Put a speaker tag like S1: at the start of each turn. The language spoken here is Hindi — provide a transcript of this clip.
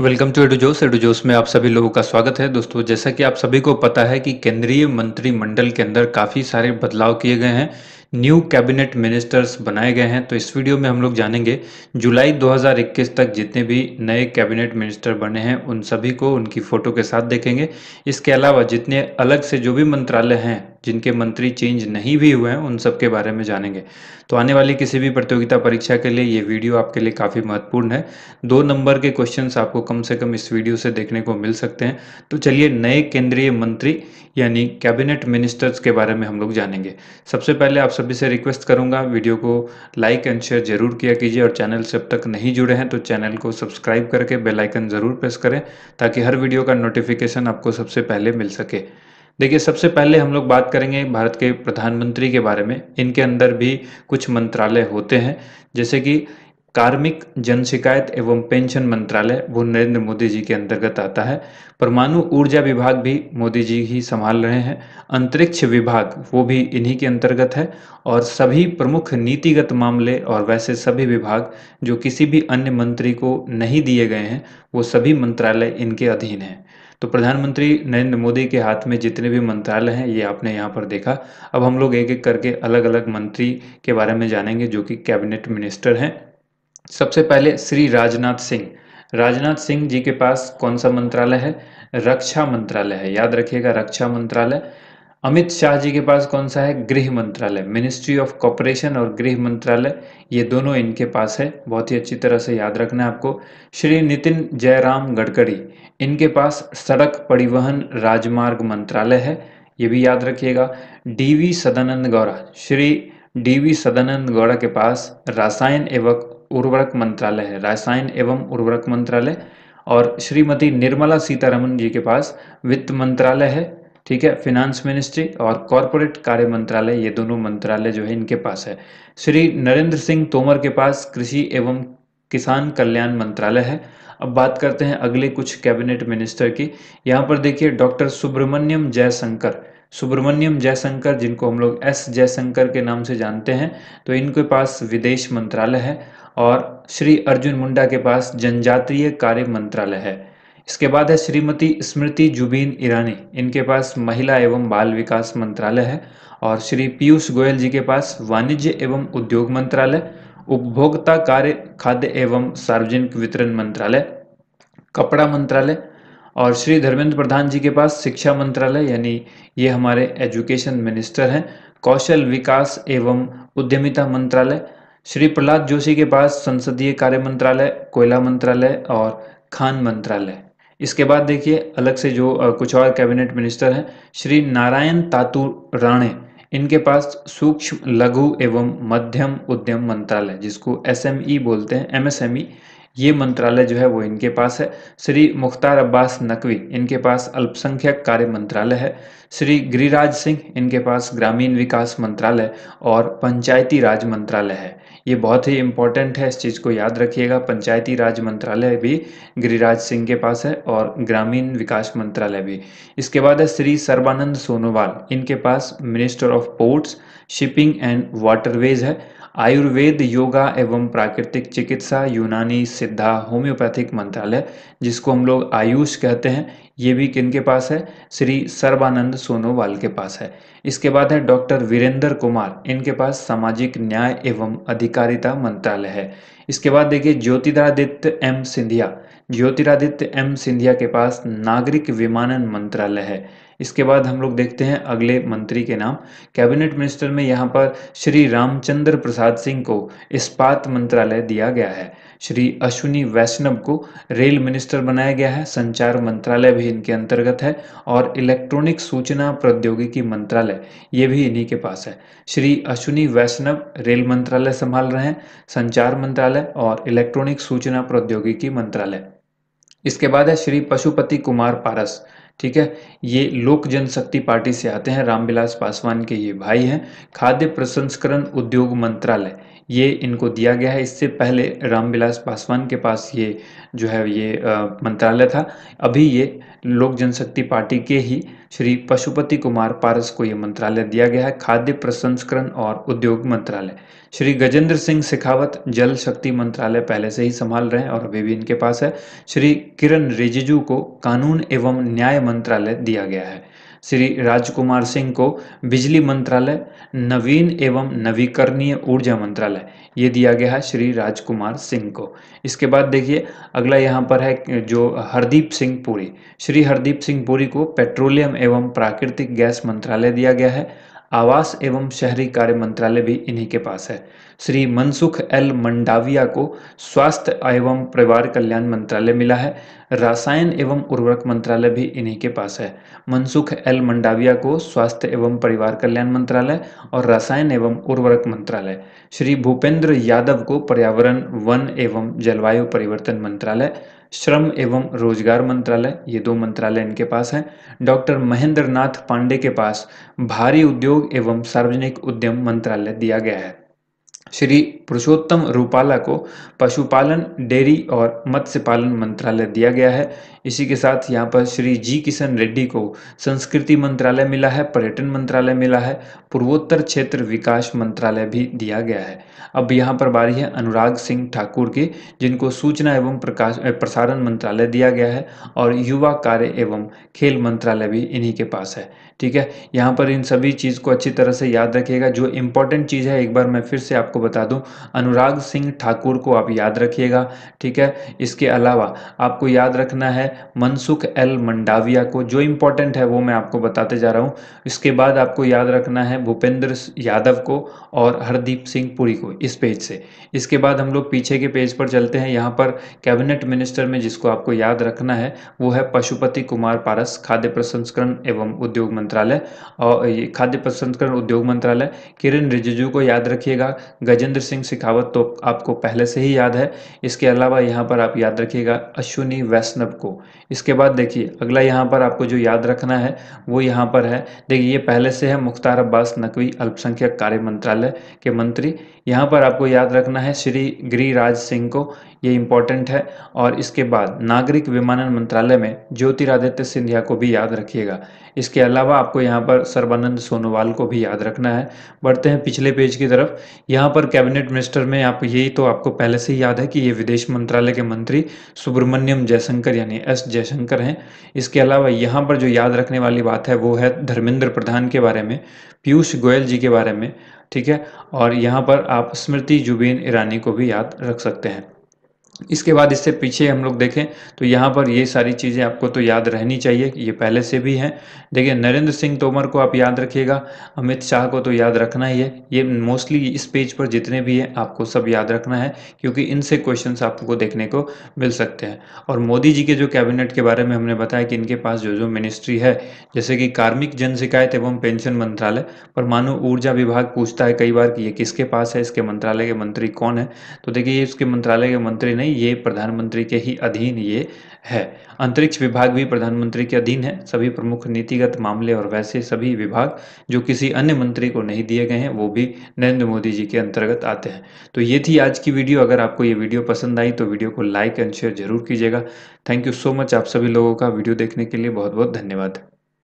S1: वेलकम टू एडुजोस एडुजोस में आप सभी लोगों का स्वागत है दोस्तों जैसा कि आप सभी को पता है कि केंद्रीय मंत्रिमंडल के अंदर काफ़ी सारे बदलाव किए गए हैं न्यू कैबिनेट मिनिस्टर्स बनाए गए हैं तो इस वीडियो में हम लोग जानेंगे जुलाई 2021 तक जितने भी नए कैबिनेट मिनिस्टर बने हैं उन सभी को उनकी फ़ोटो के साथ देखेंगे इसके अलावा जितने अलग से जो भी मंत्रालय हैं जिनके मंत्री चेंज नहीं भी हुए हैं उन सब के बारे में जानेंगे तो आने वाली किसी भी प्रतियोगिता परीक्षा के लिए ये वीडियो आपके लिए काफ़ी महत्वपूर्ण है दो नंबर के क्वेश्चन आपको कम से कम इस वीडियो से देखने को मिल सकते हैं तो चलिए नए केंद्रीय मंत्री यानी कैबिनेट मिनिस्टर्स के बारे में हम लोग जानेंगे सबसे पहले आप सब सभी से रिक्वेस्ट करूंगा वीडियो को लाइक एंड शेयर जरूर किया कीजिए और चैनल से अब तक नहीं जुड़े हैं तो चैनल को सब्सक्राइब करके बेल आइकन ज़रूर प्रेस करें ताकि हर वीडियो का नोटिफिकेशन आपको सबसे पहले मिल सके देखिए सबसे पहले हम लोग बात करेंगे भारत के प्रधानमंत्री के बारे में इनके अंदर भी कुछ मंत्रालय होते हैं जैसे कि कार्मिक जन शिकायत एवं पेंशन मंत्रालय वो नरेंद्र मोदी जी के अंतर्गत आता है परमाणु ऊर्जा विभाग भी मोदी जी ही संभाल रहे हैं अंतरिक्ष विभाग वो भी इन्हीं के अंतर्गत है और सभी प्रमुख नीतिगत मामले और वैसे सभी विभाग जो किसी भी अन्य मंत्री को नहीं दिए गए हैं वो सभी मंत्रालय इनके अधीन हैं तो प्रधानमंत्री नरेंद्र मोदी के हाथ में जितने भी मंत्रालय हैं ये आपने यहाँ पर देखा अब हम लोग एक एक करके अलग अलग मंत्री के बारे में जानेंगे जो कि कैबिनेट मिनिस्टर हैं सबसे पहले श्री राजनाथ सिंह राजनाथ सिंह जी के पास कौन सा मंत्रालय है रक्षा मंत्रालय है याद रखिएगा रक्षा मंत्रालय अमित शाह जी के पास कौन सा है गृह मंत्रालय मिनिस्ट्री ऑफ कॉपरेशन और गृह मंत्रालय ये दोनों इनके पास है बहुत ही अच्छी तरह से याद रखना है आपको श्री नितिन जयराम गडकरी इनके पास सड़क परिवहन राजमार्ग मंत्रालय है ये भी याद रखिएगा डीवी सदानंद गौड़ा श्री डीवी सदानंद गौड़ा के पास रसायन एवं उर्वरक मंत्रालय है रसायन एवं उर्वरक मंत्रालय और श्रीमती निर्मला सीतारमन जी के पास वित्त मंत्रालय है ठीक है फिनेंस मिनिस्ट्री और कॉरपोरेट कार्य मंत्रालय ये दोनों मंत्रालय जो है इनके पास है श्री नरेंद्र सिंह तोमर के पास कृषि एवं किसान कल्याण मंत्रालय है अब बात करते हैं अगले कुछ कैबिनेट मिनिस्टर की यहाँ पर देखिए डॉक्टर सुब्रमण्यम जयशंकर सुब्रमण्यम जयशंकर जिनको हम लोग एस जयशंकर के नाम से जानते हैं तो इनके पास विदेश मंत्रालय है और श्री अर्जुन मुंडा के पास जनजातीय कार्य मंत्रालय है इसके बाद है श्रीमती स्मृति जुबीन ईरानी इनके पास महिला एवं बाल विकास मंत्रालय है और श्री पीयूष गोयल जी के पास वाणिज्य एवं उद्योग मंत्रालय उपभोक्ता कार्य खाद्य एवं सार्वजनिक वितरण मंत्रालय कपड़ा मंत्रालय और श्री धर्मेंद्र प्रधान जी के पास शिक्षा मंत्रालय यानी ये हमारे एजुकेशन मिनिस्टर हैं कौशल विकास एवं उद्यमिता मंत्रालय श्री प्रहलाद जोशी के पास संसदीय कार्य मंत्रालय कोयला मंत्रालय और खान मंत्रालय इसके बाद देखिए अलग से जो कुछ और कैबिनेट मिनिस्टर हैं श्री नारायण तातु राणे इनके पास सूक्ष्म लघु एवं मध्यम उद्यम मंत्रालय जिसको एसएमई बोलते हैं एमएसएमई ये मंत्रालय जो है वो इनके पास है श्री मुख्तार अब्बास नकवी इनके पास अल्पसंख्यक कार्य मंत्रालय है श्री गिरिराज सिंह इनके पास ग्रामीण विकास मंत्रालय और पंचायती राज मंत्रालय है ये बहुत ही इम्पोर्टेंट है इस चीज़ को याद रखिएगा पंचायती राज मंत्रालय भी गिरिराज सिंह के पास है और ग्रामीण विकास मंत्रालय भी इसके बाद है श्री सर्बानंद सोनोवाल इनके पास minister of ports shipping and waterways है आयुर्वेद योगा एवं प्राकृतिक चिकित्सा यूनानी सिद्धा होम्योपैथिक मंत्रालय जिसको हम लोग आयुष कहते हैं ये भी किन के पास है श्री सर्वानंद सोनोवाल के पास है इसके बाद है डॉक्टर वीरेंद्र कुमार इनके पास सामाजिक न्याय एवं अधिकारिता मंत्रालय है इसके बाद देखिए ज्योतिरादित्य एम सिंधिया ज्योतिरादित्य एम सिंधिया के पास नागरिक विमानन मंत्रालय है इसके बाद हम लोग देखते हैं अगले मंत्री के नाम कैबिनेट मिनिस्टर में यहाँ पर श्री रामचंद्र प्रसाद सिंह को इस्पात मंत्रालय दिया गया है श्री अश्विनी वैष्णव को रेल मिनिस्टर बनाया गया है संचार मंत्रालय भी इनके अंतर्गत है और इलेक्ट्रॉनिक सूचना प्रौद्योगिकी मंत्रालय ये भी इन्हीं के पास है श्री अश्विनी वैष्णव रेल मंत्रालय संभाल रहे हैं संचार मंत्रालय और इलेक्ट्रॉनिक सूचना प्रौद्योगिकी मंत्रालय इसके बाद है श्री पशुपति कुमार पारस ठीक है ये लोक जनशक्ति पार्टी से आते हैं रामविलास पासवान के ये भाई हैं खाद्य प्रसंस्करण उद्योग मंत्रालय ये इनको दिया गया है इससे पहले रामविलास पासवान के पास ये जो है ये मंत्रालय था अभी ये लोक जनशक्ति पार्टी के ही श्री पशुपति कुमार पारस को ये मंत्रालय दिया गया है खाद्य प्रसंस्करण और उद्योग मंत्रालय श्री गजेंद्र सिंह शेखावत जल शक्ति मंत्रालय पहले से ही संभाल रहे हैं और अभी भी इनके पास है श्री किरण रिजिजू को कानून एवं न्याय मंत्रालय दिया गया है श्री राजकुमार सिंह को बिजली मंत्रालय नवीन एवं नवीकरणीय ऊर्जा मंत्रालय ये दिया गया है श्री राजकुमार सिंह को इसके बाद देखिए अगला यहाँ पर है जो हरदीप सिंह पुरी श्री हरदीप सिंह पुरी को पेट्रोलियम एवं प्राकृतिक गैस मंत्रालय दिया गया है आवास एवं शहरी कार्य मंत्रालय भी इन्हीं के पास है श्री मनसुख एल मंडाविया को स्वास्थ्य एवं परिवार कल्याण मंत्रालय मिला है रसायन एवं उर्वरक मंत्रालय भी इन्हीं के पास है मनसुख एल मंडाविया को स्वास्थ्य एवं परिवार कल्याण मंत्रालय और रसायन एवं उर्वरक मंत्रालय श्री भूपेंद्र यादव को पर्यावरण वन एवं जलवायु परिवर्तन मंत्रालय श्रम एवं रोजगार मंत्रालय ये दो मंत्रालय इनके पास हैं डॉक्टर महेंद्र नाथ पांडे के पास भारी उद्योग एवं सार्वजनिक उद्यम मंत्रालय दिया गया है श्री पुरुषोत्तम रूपाला को पशुपालन डेयरी और मत्स्य पालन मंत्रालय दिया गया है इसी के साथ यहाँ पर श्री जी किशन रेड्डी को संस्कृति मंत्रालय मिला है पर्यटन मंत्रालय मिला है पूर्वोत्तर क्षेत्र विकास मंत्रालय भी दिया गया है अब यहाँ पर बारी है अनुराग सिंह ठाकुर के जिनको सूचना एवं प्रकाश प्रसारण मंत्रालय दिया गया है और युवा कार्य एवं खेल मंत्रालय भी इन्हीं के पास है ठीक है यहाँ पर इन सभी चीज़ को अच्छी तरह से याद रखिएगा जो इम्पोर्टेंट चीज़ है एक बार मैं फिर से आपको बता दूँ अनुराग सिंह ठाकुर को आप याद रखिएगा ठीक है इसके अलावा आपको याद रखना है मनसुख एल मंडाविया को जो इम्पोर्टेंट है वो मैं आपको बताते जा रहा हूँ इसके बाद आपको याद रखना है भूपेंद्र यादव को और हरदीप सिंह पुरी को इस पेज से इसके बाद हम लोग पीछे के पेज पर चलते हैं यहाँ पर कैबिनेट मिनिस्टर में जिसको आपको याद रखना है वो है पशुपति कुमार पारस खाद्य प्रसंस्करण एवं उद्योग मंत्री मंत्रालय और खाद्य प्रसंस्करण उद्योग मंत्रालय किरण रिजिजू को याद रखिएगा गजेंद्र सिंह शेखावत तो आपको पहले से ही याद है इसके अलावा यहाँ पर आप याद रखिएगा अश्विनी वैष्णव को इसके बाद देखिए अगला यहाँ पर आपको जो याद रखना है वो यहाँ पर है देखिए ये पहले से है मुख्तार अब्बास नकवी अल्पसंख्यक कार्य मंत्रालय के मंत्री यहाँ पर आपको याद रखना है श्री गिरिराज सिंह को ये इम्पोर्टेंट है और इसके बाद नागरिक विमानन मंत्रालय में ज्योतिरादित्य सिंधिया को भी याद रखिएगा इसके अलावा आपको यहाँ पर सर्बानंद सोनोवाल को भी याद रखना है बढ़ते हैं पिछले पेज की तरफ यहाँ पर कैबिनेट मिनिस्टर में आप यही तो आपको पहले से ही याद है कि ये विदेश मंत्रालय के मंत्री सुब्रमण्यम जयशंकर यानी एस जयशंकर हैं इसके अलावा यहाँ पर जो याद रखने वाली बात है वो है धर्मेंद्र प्रधान के बारे में पीयूष गोयल जी के बारे में ठीक है और यहाँ पर आप स्मृति जुबीन ईरानी को भी याद रख सकते हैं इसके बाद इससे पीछे हम लोग देखें तो यहाँ पर ये सारी चीज़ें आपको तो याद रहनी चाहिए कि ये पहले से भी हैं देखिए नरेंद्र सिंह तोमर को आप याद रखिएगा अमित शाह को तो याद रखना ही है ये मोस्टली इस पेज पर जितने भी हैं आपको सब याद रखना है क्योंकि इनसे क्वेश्चन आपको देखने को मिल सकते हैं और मोदी जी के जो कैबिनेट के बारे में हमने बताया कि इनके पास जो जो मिनिस्ट्री है जैसे कि कार्मिक जन शिकायत एवं पेंशन मंत्रालय पर मानव ऊर्जा विभाग पूछता है कई बार कि ये किसके पास है इसके मंत्रालय के मंत्री कौन है तो देखिए ये इसके मंत्रालय के मंत्री नहीं नहीं ये प्रधानमंत्री के ही अधीन ये है अंतरिक्ष विभाग भी प्रधानमंत्री के अधीन है सभी प्रमुख नीतिगत मामले और वैसे सभी विभाग जो किसी अन्य मंत्री को नहीं दिए गए हैं वो भी नरेंद्र मोदी जी के अंतर्गत आते हैं तो ये थी आज की वीडियो अगर आपको ये वीडियो पसंद आई तो वीडियो को लाइक एंड शेयर जरूर कीजिएगा थैंक यू सो मच आप सभी लोगों का वीडियो देखने के लिए बहुत बहुत धन्यवाद